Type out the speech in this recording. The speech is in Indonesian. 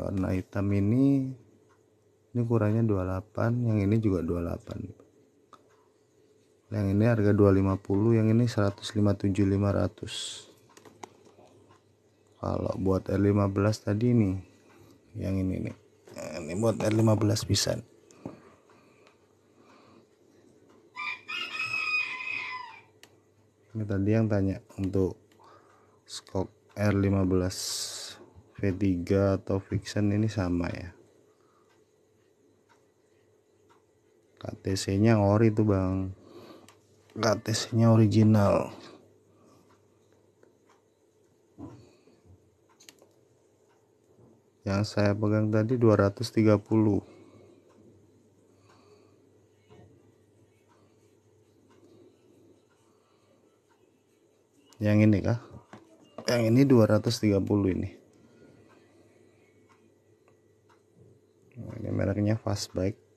warna hitam ini ini kurangnya 28 yang ini juga 28 yang ini harga 250 yang ini 157.500 kalau buat R15 tadi nih yang ini nih nah, ini buat R15 bisa ini tadi yang tanya untuk skok R15 V3 atau fiction ini sama ya KTC nya ori tuh bang KTC nya original yang saya pegang tadi 230 yang ini kah yang ini 230 ini ini mereknya bike.